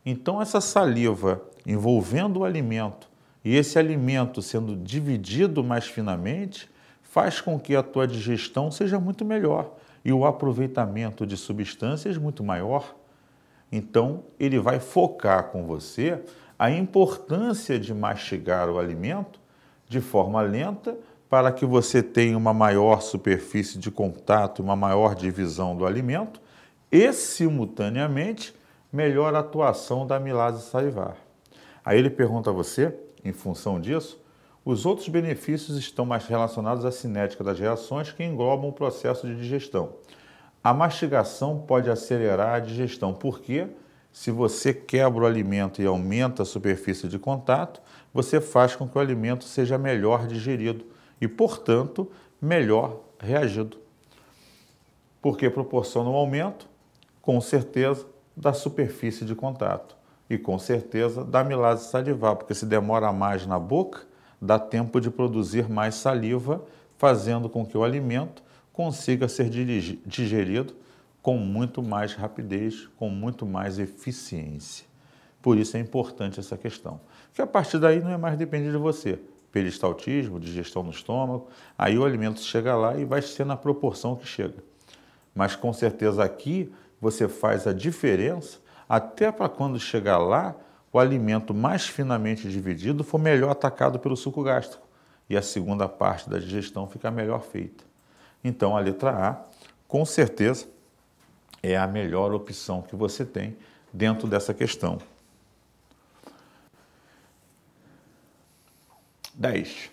Então, essa saliva envolvendo o alimento e esse alimento sendo dividido mais finamente faz com que a tua digestão seja muito melhor e o aproveitamento de substâncias muito maior. Então, ele vai focar com você a importância de mastigar o alimento de forma lenta para que você tenha uma maior superfície de contato, uma maior divisão do alimento e, simultaneamente, melhor atuação da amilase salivar. Aí ele pergunta a você, em função disso, os outros benefícios estão mais relacionados à cinética das reações que englobam o processo de digestão. A mastigação pode acelerar a digestão, porque se você quebra o alimento e aumenta a superfície de contato, você faz com que o alimento seja melhor digerido e, portanto, melhor reagido. Porque proporciona um aumento, com certeza, da superfície de contato e, com certeza, da milase salivar, porque se demora mais na boca, dá tempo de produzir mais saliva, fazendo com que o alimento consiga ser digerido com muito mais rapidez, com muito mais eficiência. Por isso é importante essa questão. Que a partir daí não é mais depende de você. Peristaltismo, digestão no estômago, aí o alimento chega lá e vai ser na proporção que chega. Mas com certeza aqui você faz a diferença até para quando chegar lá, o alimento mais finamente dividido for melhor atacado pelo suco gástrico e a segunda parte da digestão fica melhor feita. Então, a letra A, com certeza, é a melhor opção que você tem dentro dessa questão. 10.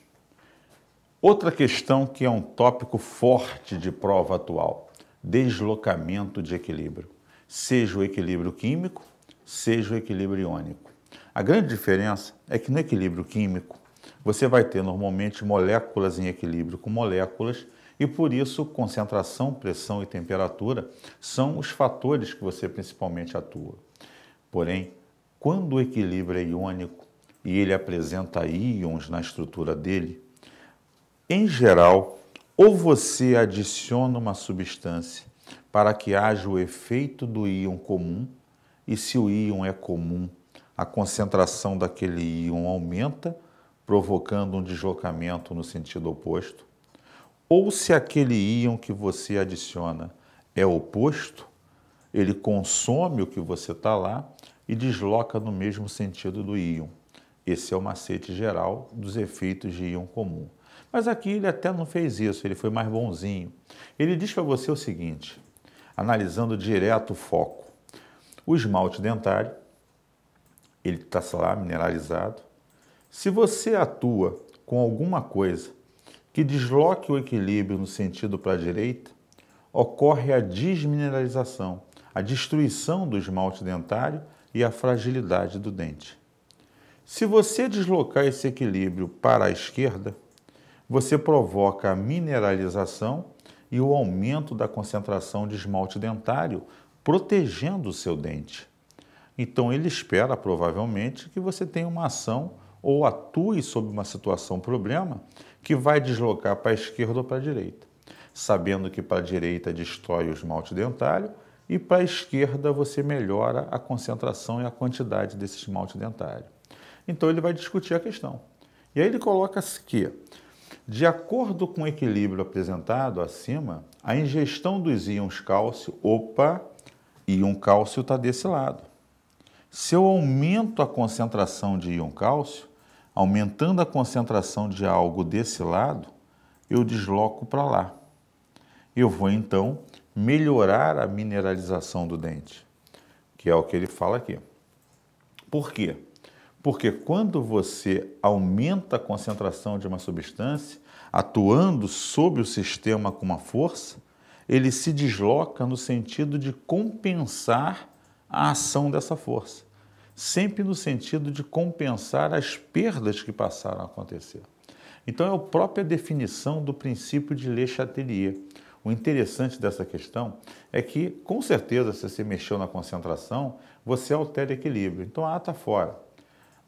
Outra questão que é um tópico forte de prova atual deslocamento de equilíbrio, seja o equilíbrio químico, seja o equilíbrio iônico. A grande diferença é que no equilíbrio químico você vai ter normalmente moléculas em equilíbrio com moléculas e por isso concentração, pressão e temperatura são os fatores que você principalmente atua. Porém, quando o equilíbrio é iônico e ele apresenta íons na estrutura dele, em geral, ou você adiciona uma substância para que haja o efeito do íon comum, e se o íon é comum, a concentração daquele íon aumenta, provocando um deslocamento no sentido oposto. Ou se aquele íon que você adiciona é oposto, ele consome o que você está lá e desloca no mesmo sentido do íon. Esse é o macete geral dos efeitos de íon comum. Mas aqui ele até não fez isso, ele foi mais bonzinho. Ele diz para você o seguinte, analisando direto o foco. O esmalte dentário, ele está lá mineralizado. Se você atua com alguma coisa que desloque o equilíbrio no sentido para a direita, ocorre a desmineralização, a destruição do esmalte dentário e a fragilidade do dente. Se você deslocar esse equilíbrio para a esquerda, você provoca a mineralização e o aumento da concentração de esmalte dentário, protegendo o seu dente. Então ele espera provavelmente que você tenha uma ação ou atue sobre uma situação problema que vai deslocar para a esquerda ou para a direita, sabendo que para a direita destrói o esmalte dentário e para a esquerda você melhora a concentração e a quantidade desse esmalte dentário. Então ele vai discutir a questão. E aí ele coloca que de acordo com o equilíbrio apresentado acima, a ingestão dos íons cálcio, opa, íon cálcio está desse lado. Se eu aumento a concentração de íon cálcio, aumentando a concentração de algo desse lado, eu desloco para lá. Eu vou então melhorar a mineralização do dente, que é o que ele fala aqui. Por quê? Porque quando você aumenta a concentração de uma substância, atuando sobre o sistema com uma força, ele se desloca no sentido de compensar a ação dessa força, sempre no sentido de compensar as perdas que passaram a acontecer. Então é a própria definição do princípio de Le Chatelier. O interessante dessa questão é que, com certeza, se você mexeu na concentração, você altera equilíbrio. Então a A está fora,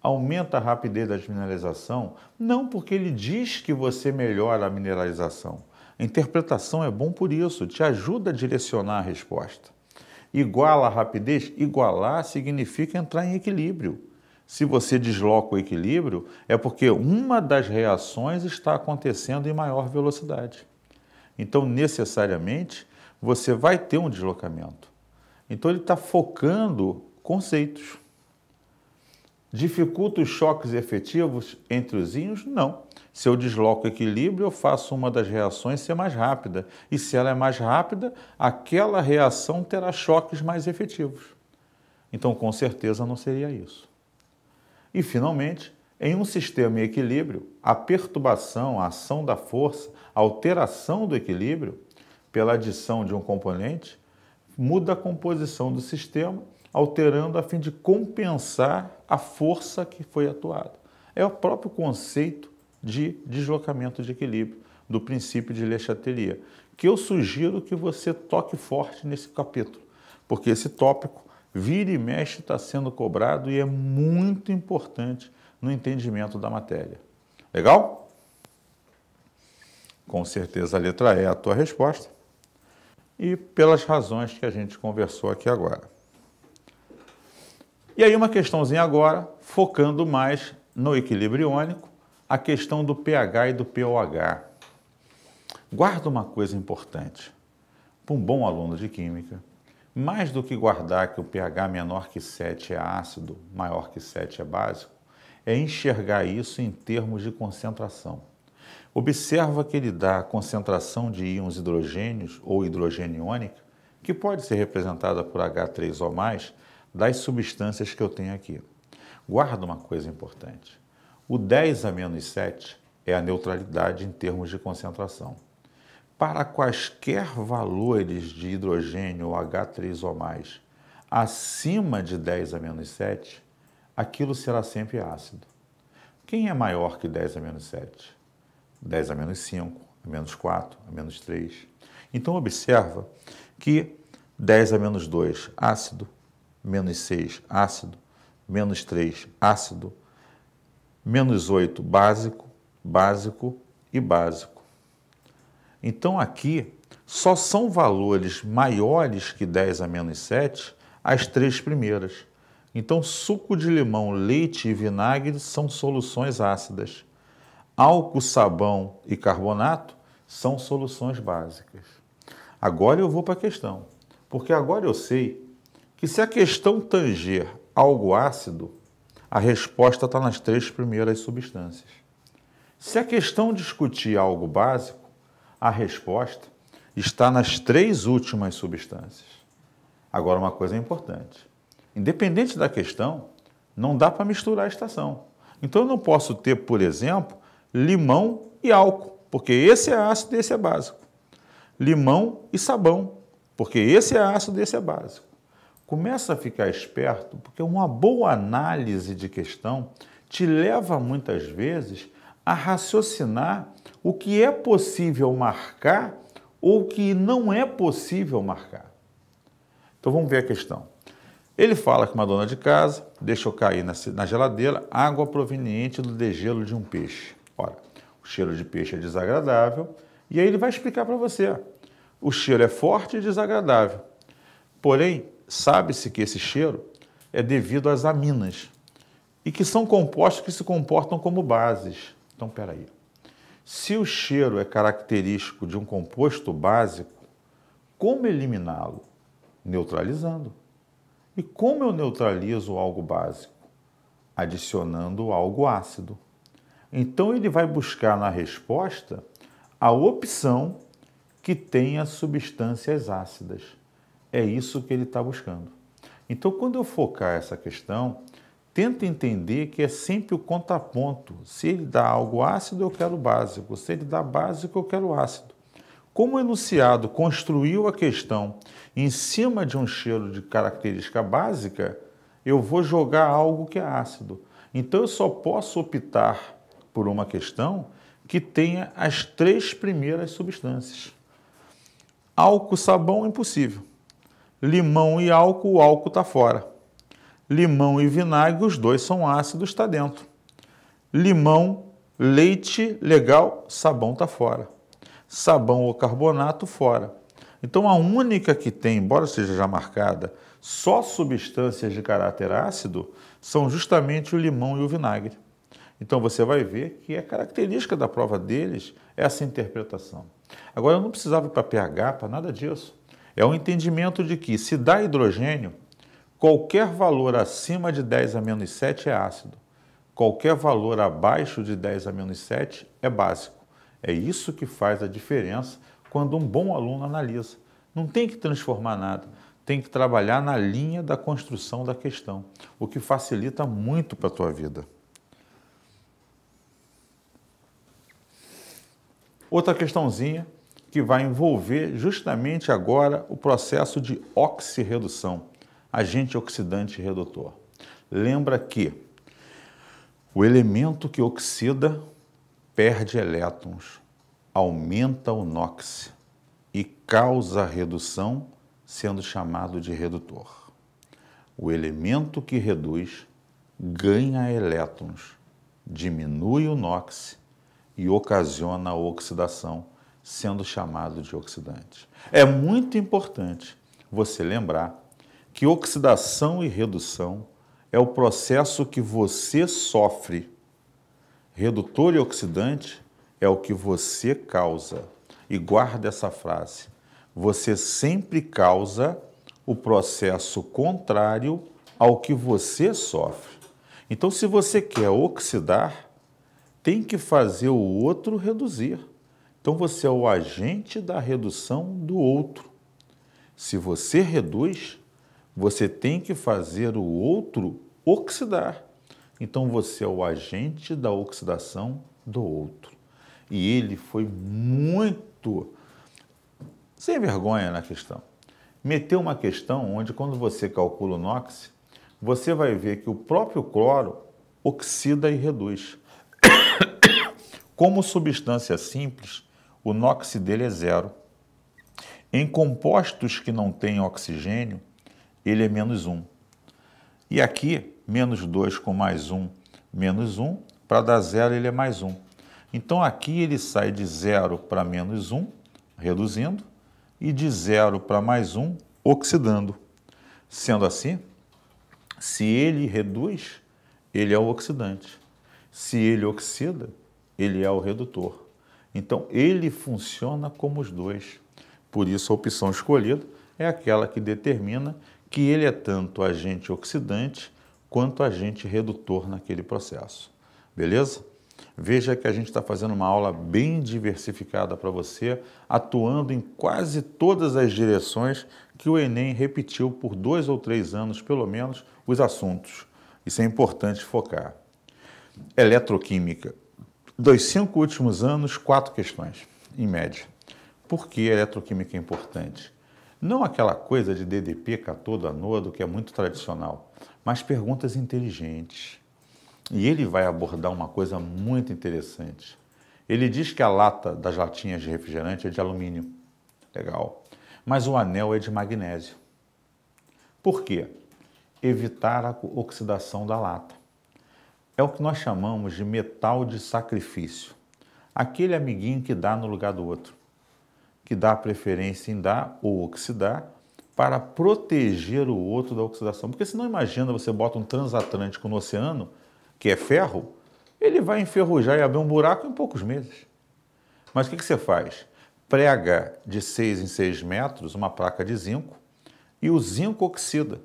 aumenta a rapidez da mineralização, não porque ele diz que você melhora a mineralização. A interpretação é bom por isso, te ajuda a direcionar a resposta. Iguala a rapidez? Igualar significa entrar em equilíbrio. Se você desloca o equilíbrio, é porque uma das reações está acontecendo em maior velocidade. Então, necessariamente, você vai ter um deslocamento. Então, ele está focando conceitos. Dificulta os choques efetivos entre os íons? Não. Se eu desloco o equilíbrio, eu faço uma das reações ser mais rápida. E se ela é mais rápida, aquela reação terá choques mais efetivos. Então, com certeza, não seria isso. E, finalmente, em um sistema em equilíbrio, a perturbação, a ação da força, a alteração do equilíbrio, pela adição de um componente, muda a composição do sistema alterando a fim de compensar a força que foi atuada. É o próprio conceito de deslocamento de equilíbrio do princípio de Le Chatelier, que eu sugiro que você toque forte nesse capítulo, porque esse tópico vira e mexe está sendo cobrado e é muito importante no entendimento da matéria. Legal? Com certeza a letra E é a tua resposta e pelas razões que a gente conversou aqui agora. E aí uma questãozinha agora, focando mais no equilíbrio iônico, a questão do pH e do pOH. Guarda uma coisa importante. Para um bom aluno de química, mais do que guardar que o pH menor que 7 é ácido, maior que 7 é básico, é enxergar isso em termos de concentração. Observa que ele dá a concentração de íons hidrogênios ou hidrogênio iônica, que pode ser representada por H3O+, das substâncias que eu tenho aqui. Guarda uma coisa importante. O 10 a menos 7 é a neutralidade em termos de concentração. Para quaisquer valores de hidrogênio ou H3 ou mais acima de 10 a menos 7, aquilo será sempre ácido. Quem é maior que 10 a menos 7? 10 a menos 5, a menos 4, a menos 3. Então observa que 10 a menos 2, ácido, menos 6 ácido, menos 3 ácido, menos 8 básico, básico e básico. Então aqui só são valores maiores que 10 a menos 7 as três primeiras. Então, suco de limão, leite e vinagre são soluções ácidas. Álcool, sabão e carbonato são soluções básicas. Agora eu vou para a questão, porque agora eu sei que se a questão tanger algo ácido, a resposta está nas três primeiras substâncias. Se a questão discutir algo básico, a resposta está nas três últimas substâncias. Agora, uma coisa é importante: independente da questão, não dá para misturar a estação. Então, eu não posso ter, por exemplo, limão e álcool, porque esse é ácido e esse é básico. Limão e sabão, porque esse é ácido e esse é básico começa a ficar esperto, porque uma boa análise de questão te leva muitas vezes a raciocinar o que é possível marcar ou o que não é possível marcar. Então vamos ver a questão. Ele fala que uma dona de casa deixou cair na geladeira água proveniente do degelo de um peixe. Ora, o cheiro de peixe é desagradável e aí ele vai explicar para você. O cheiro é forte e desagradável. Porém, Sabe-se que esse cheiro é devido às aminas e que são compostos que se comportam como bases. Então, peraí. Se o cheiro é característico de um composto básico, como eliminá-lo? Neutralizando. E como eu neutralizo algo básico? Adicionando algo ácido. Então ele vai buscar na resposta a opção que tenha substâncias ácidas. É isso que ele está buscando. Então, quando eu focar essa questão, tenta entender que é sempre o contraponto. Se ele dá algo ácido, eu quero básico. Se ele dá básico, eu quero ácido. Como o enunciado construiu a questão em cima de um cheiro de característica básica, eu vou jogar algo que é ácido. Então eu só posso optar por uma questão que tenha as três primeiras substâncias. Álcool, sabão, impossível. Limão e álcool, o álcool está fora. Limão e vinagre, os dois são ácidos, está dentro. Limão, leite, legal, sabão está fora. Sabão ou carbonato, fora. Então, a única que tem, embora seja já marcada, só substâncias de caráter ácido são justamente o limão e o vinagre. Então, você vai ver que a característica da prova deles é essa interpretação. Agora, eu não precisava ir para pH, para nada disso. É o entendimento de que, se dá hidrogênio, qualquer valor acima de 10 a menos 7 é ácido, qualquer valor abaixo de 10 a menos 7 é básico. É isso que faz a diferença quando um bom aluno analisa. Não tem que transformar nada, tem que trabalhar na linha da construção da questão, o que facilita muito para a tua vida. Outra questãozinha que vai envolver justamente agora o processo de oxirredução, agente oxidante redutor. Lembra que o elemento que oxida perde elétrons, aumenta o NOx e causa redução, sendo chamado de redutor. O elemento que reduz ganha elétrons, diminui o NOx e ocasiona a oxidação, sendo chamado de oxidante. É muito importante você lembrar que oxidação e redução é o processo que você sofre. Redutor e oxidante é o que você causa. E guarda essa frase. Você sempre causa o processo contrário ao que você sofre. Então, se você quer oxidar, tem que fazer o outro reduzir. Então você é o agente da redução do outro. Se você reduz, você tem que fazer o outro oxidar. Então você é o agente da oxidação do outro. E ele foi muito sem vergonha na questão. Meteu uma questão onde, quando você calcula o NOx, você vai ver que o próprio cloro oxida e reduz. *coughs* Como substância simples, o NOx dele é zero. Em compostos que não têm oxigênio, ele é menos um. E aqui, menos dois com mais um, menos um, para dar zero ele é mais um. Então aqui ele sai de zero para menos um, reduzindo, e de zero para mais um, oxidando. Sendo assim, se ele reduz, ele é o oxidante. Se ele oxida, ele é o redutor. Então, ele funciona como os dois. Por isso, a opção escolhida é aquela que determina que ele é tanto agente oxidante quanto agente redutor naquele processo. Beleza? Veja que a gente está fazendo uma aula bem diversificada para você, atuando em quase todas as direções que o Enem repetiu por dois ou três anos, pelo menos, os assuntos. Isso é importante focar. Eletroquímica. Dos cinco últimos anos, quatro questões, em média. Por que a eletroquímica é importante? Não aquela coisa de DDP, catodo, anodo, que é muito tradicional, mas perguntas inteligentes. E ele vai abordar uma coisa muito interessante. Ele diz que a lata das latinhas de refrigerante é de alumínio. Legal. Mas o anel é de magnésio. Por quê? Evitar a oxidação da lata. É o que nós chamamos de metal de sacrifício. Aquele amiguinho que dá no lugar do outro, que dá preferência em dar ou oxidar para proteger o outro da oxidação. Porque se não imagina, você bota um transatlântico no oceano, que é ferro, ele vai enferrujar e abrir um buraco em poucos meses. Mas o que, você faz? Prega de 6 em 6 metros uma placa de zinco e o zinco oxida,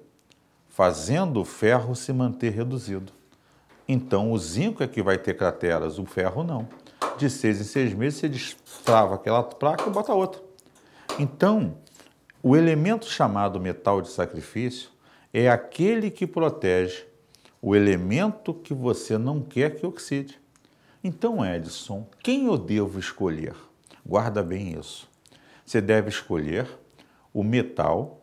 fazendo o ferro se manter reduzido. Então o zinco é que vai ter crateras, o ferro não. De seis em seis meses você destrava aquela placa e bota outra. Então, o elemento chamado metal de sacrifício é aquele que protege o elemento que você não quer que oxide. Então, Edson, quem eu devo escolher? Guarda bem isso. Você deve escolher o metal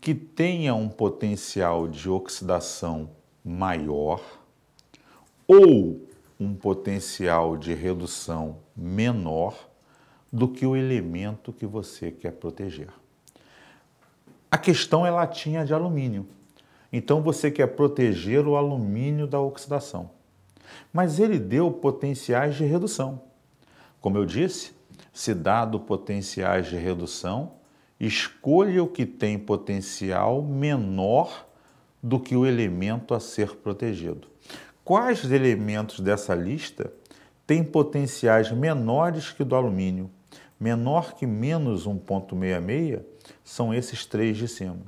que tenha um potencial de oxidação maior ou um potencial de redução menor do que o elemento que você quer proteger. A questão é latinha de alumínio. Então você quer proteger o alumínio da oxidação. Mas ele deu potenciais de redução. Como eu disse, se dado potenciais de redução, escolha o que tem potencial menor do que o elemento a ser protegido quais elementos dessa lista têm potenciais menores que do alumínio. Menor que menos 1,66 são esses três de cima.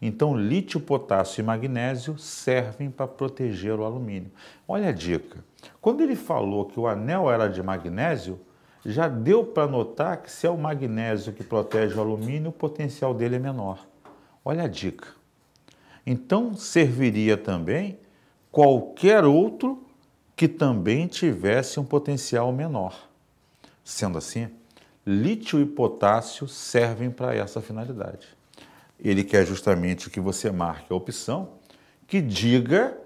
Então, lítio, potássio e magnésio servem para proteger o alumínio. Olha a dica. Quando ele falou que o anel era de magnésio, já deu para notar que se é o magnésio que protege o alumínio, o potencial dele é menor. Olha a dica. Então, serviria também qualquer outro que também tivesse um potencial menor. Sendo assim, lítio e potássio servem para essa finalidade. Ele quer justamente que você marque a opção que diga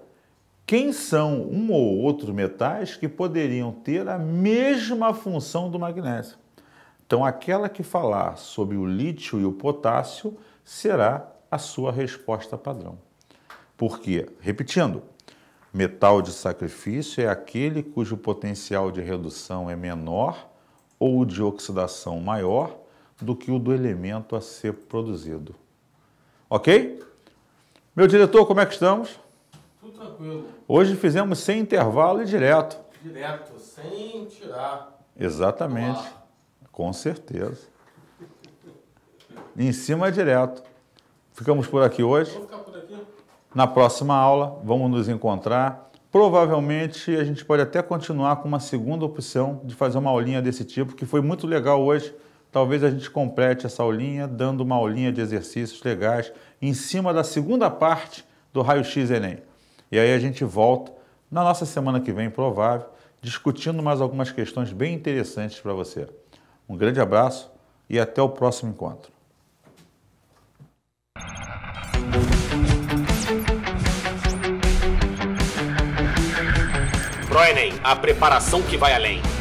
quem são um ou outro metais que poderiam ter a mesma função do magnésio. Então, aquela que falar sobre o lítio e o potássio será a sua resposta padrão. Porque, repetindo, Metal de sacrifício é aquele cujo potencial de redução é menor ou de oxidação maior do que o do elemento a ser produzido. Ok? Meu diretor, como é que estamos? Tudo tranquilo. Hoje fizemos sem intervalo e direto. Direto, sem tirar. Exatamente. Com certeza. em cima é direto. Ficamos por aqui hoje. Na próxima aula, vamos nos encontrar. Provavelmente a gente pode até continuar com uma segunda opção de fazer uma aulinha desse tipo, que foi muito legal hoje. Talvez a gente complete essa aulinha dando uma aulinha de exercícios legais em cima da segunda parte do raio-x Enem. E aí a gente volta na nossa semana que vem, provável, discutindo mais algumas questões bem interessantes para você. Um grande abraço e até o próximo encontro. Groening, a preparação que vai além.